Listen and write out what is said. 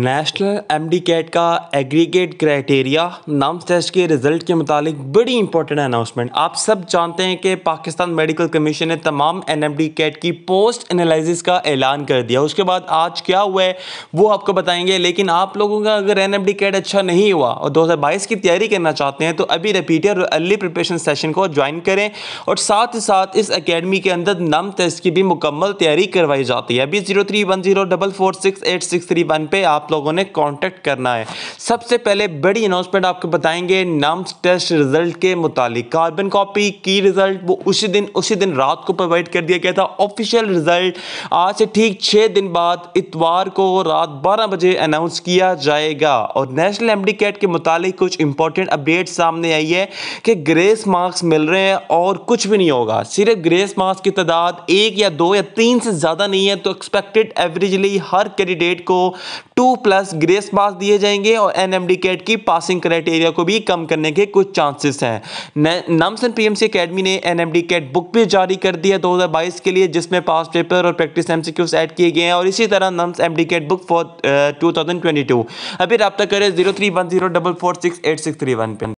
national MDCAT का aggregate criteria नाम test के रिजल्ट के मुतालिक बड़ी इंपॉर्टेंट अनाउंसमेंट आप सब जानते हैं कि पाकिस्तान मेडिकल कमीशन ने तमाम एन एम डी कैट की पोस्ट एनालिसिस का ऐलान कर दिया उसके बाद आज क्या हुआ है वो आपको बताएंगे लेकिन आप लोगों का अगर एन एम डी कैट अच्छा नहीं हुआ और दो हज़ार बाईस की तैयारी करना चाहते हैं तो अभी रिपीटर और अर्ली प्रिपरेशन सेशन को ज्वाइन करें और साथ ही साथ इस अकेडमी के अंदर नाम टेस्ट की भी मुकम्मल तैयारी करवाई जाती है अभी zero three one zero double four six eight six three one पे आप आप लोगों ने कांटेक्ट करना है सबसे पहले बड़ी अनाउंसमेंट आपको बताएंगे नम्स टेस्ट रिजल्ट के मुतालिक कार्बन कॉपी की रिजल्ट वो उसी दिन उसी दिन रात को प्रोवाइड कर दिया गया था ऑफिशियल रिजल्ट आज से ठीक छः दिन बाद इतवार को रात बारह बजे अनाउंस किया जाएगा और नेशनल एमडी कैट के मुतालिक कुछ इंपॉर्टेंट अपडेट सामने आई है कि ग्रेस मार्क्स मिल रहे हैं और कुछ भी नहीं होगा सिर्फ ग्रेस मार्क्स की तादाद एक या दो या तीन से ज़्यादा नहीं है तो एक्सपेक्टेड एवरेजली हर कैंडिडेट को टू प्लस ग्रेस पास दिए जाएंगे और एन कैट की पासिंग क्राइटेरिया को भी कम करने के कुछ चांसेस हैं नम्स एंड पीएमसी एकेडमी ने एन कैट बुक भी जारी कर दी है 2022 के लिए जिसमें पास पेपर और प्रैक्टिस एमसीक्यूज ऐड किए गए हैं और इसी तरह NUMS DCAT book for two thousand twenty two अभी रब्ता करें zero three one zero double four six eight six three one पे